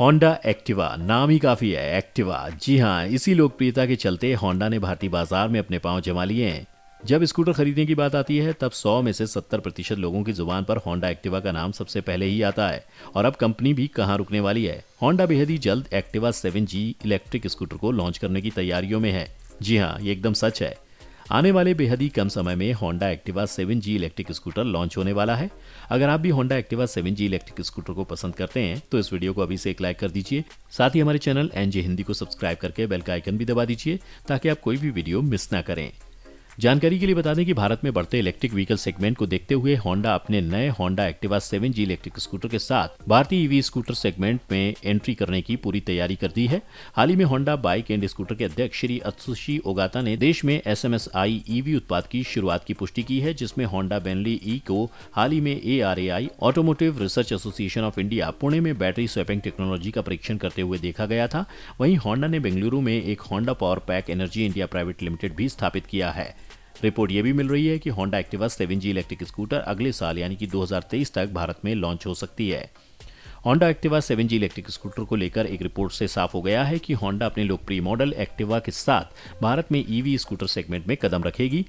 Honda Activa नाम ही काफ़ी है एक्टिवा जी हाँ इसी लोकप्रियता के चलते होंडा ने भारतीय बाजार में अपने पांव जमा लिए हैं जब स्कूटर खरीदने की बात आती है तब 100 में से 70 प्रतिशत लोगों की जुबान पर होंडा एक्टिवा का नाम सबसे पहले ही आता है और अब कंपनी भी कहाँ रुकने वाली है होंडा बेहद ही जल्द एक्टिवा सेवन इलेक्ट्रिक स्कूटर को लॉन्च करने की तैयारियों में है जी हाँ ये एकदम सच है आने वाले बेहद ही कम समय में Honda Activa 7G electric scooter launch होने वाला है अगर आप भी Honda Activa 7G electric scooter को पसंद करते हैं तो इस वीडियो को अभी से एक लाइक कर दीजिए साथ ही हमारे चैनल एनजे हिंदी को सब्सक्राइब करके बेल का आइकन भी दबा दीजिए ताकि आप कोई भी वीडियो मिस ना करें जानकारी के लिए बता दें कि भारत में बढ़ते इलेक्ट्रिक व्हीकल सेगमेंट को देखते हुए होंडा अपने नए Honda Activa 7G electric scooter के साथ भारतीय ईवी स्कूटर सेगमेंट में एंट्री करने की पूरी तैयारी कर दी है हाल ही में होंडा बाइक एंड स्कूटर के अध्यक्ष श्री अत्सुशी ओगाता ने देश में S M S I EV उत्पाद की शुरुआत की पुष्टि की है जिसमें होंडा बेनली ई को हाल ही में A R A I automotive research association of India Pune में बैटरी स्वैपिंग टेक्नोलॉजी का परीक्षण करते हुए देखा गया था वहीं होंडा ने बेंगलुरु में एक Honda power pack energy India private limited भी स्थापित किया है रिपोर्ट ये भी मिल रही है कि Honda Activa seven G electric scooter अगले साल यानी कि 2023 तक भारत में लॉन्च हो सकती है Honda Activa seven G electric scooter को लेकर एक रिपोर्ट से साफ हो गया है कि होंडा अपने लोकप्रिय मॉडल एक्टिवा के साथ भारत में ईवी e स्कूटर सेगमेंट में कदम रखेगी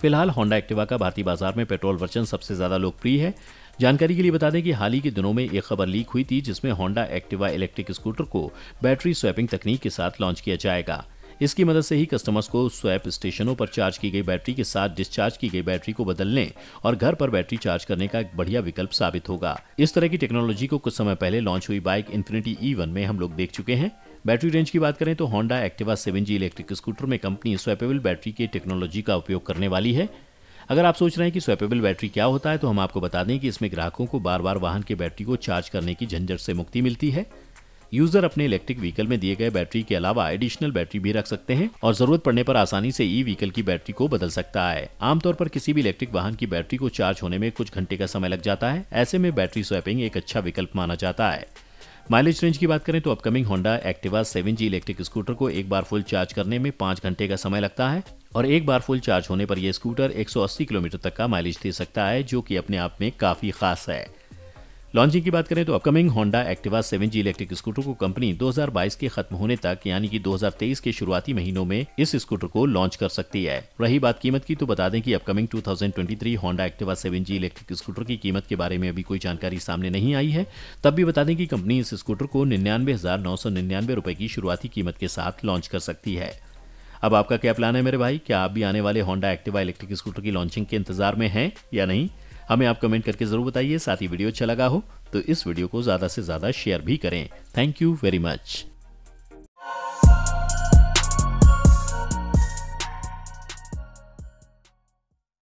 फिलहाल होंडा एक्टिवा का भारतीय बाजार में पेट्रोल वर्जन सबसे ज्यादा लोकप्रिय है जानकारी के लिए बता दें कि हाल ही के दिनों में एक खबर लीक हुई थी जिसमें होंडा एक्टिवा इलेक्ट्रिक स्कूटर को बैटरी स्वैपिंग तकनीक के साथ लॉन्च किया जाएगा इसकी मदद से ही कस्टमर्स को स्वैप स्टेशनों पर चार्ज की गई बैटरी के साथ डिस्चार्ज की गई बैटरी को बदलने और घर पर बैटरी चार्ज करने का एक बढ़िया विकल्प साबित होगा इस तरह की टेक्नोलॉजी को कुछ समय पहले लॉन्च हुई बाइक इन्फिनिटी ई में हम लोग देख चुके हैं बैटरी रेंज की बात करें तो Honda Activa seven G electric scooter में कंपनी स्वेपेबल बैटरी की टेक्नोलॉजी का उपयोग करने वाली है अगर आप सोच रहे हैं कि स्वेपेबल बैटरी क्या होता है तो हम आपको बता दें कि इसमें ग्राहकों को बार बार वाहन के बैटरी को चार्ज करने की झंझट से मुक्ति मिलती है यूजर अपने इलेक्ट्रिक व्हीकल में दिए गए बैटरी के अलावा एडिशनल बैटरी भी रख सकते हैं और जरूरत पड़ने पर आसानी से ई व्हीकल की बैटरी को बदल सकता है आमतौर पर किसी भी इलेक्ट्रिक वाहन की बैटरी को चार्ज होने में कुछ घंटे का समय लग जाता है ऐसे में बैटरी स्वैपिंग एक अच्छा विकल्प माना जाता है माइलेज रेंज की बात करें तो upcoming Honda Activa seven G electric scooter को एक बार फुल चार्ज करने में पांच घंटे का समय लगता है और एक बार फुल चार्ज होने पर यह स्कूटर 180 किलोमीटर तक का माइलेज दे सकता है जो कि अपने आप में काफी खास है लॉन्चिंग की बात करें तो upcoming Honda Activa G electric scooter को कंपनी 2022 के खत्म होने तक यानी कि 2023 के शुरुआती महीनों में इस स्कूटर को लॉन्च कर सकती है रही बात कीमत की तो बता दें कि upcoming 2023 Honda Activa seven G electric scooter की कीमत के बारे में अभी कोई जानकारी सामने नहीं आई है तब भी बता दें कि कंपनी इस स्कूटर को निन्यानवे हजार की शुरुआती कीमत के साथ लॉन्च कर सकती है अब आपका क्या प्लान है मेरे भाई क्या आप भी आने वाले होंडा एक्टिवा इलेक्ट्रिक स्कूटर की लॉन्चिंग के इंतजार में हैं या नहीं हमें आप कमेंट करके ज़रूर बताइए साथ ही वीडियो अच्छा लगा हो तो इस वीडियो को ज़्यादा से ज़्यादा शेयर भी करें थैंक यू वेरी मच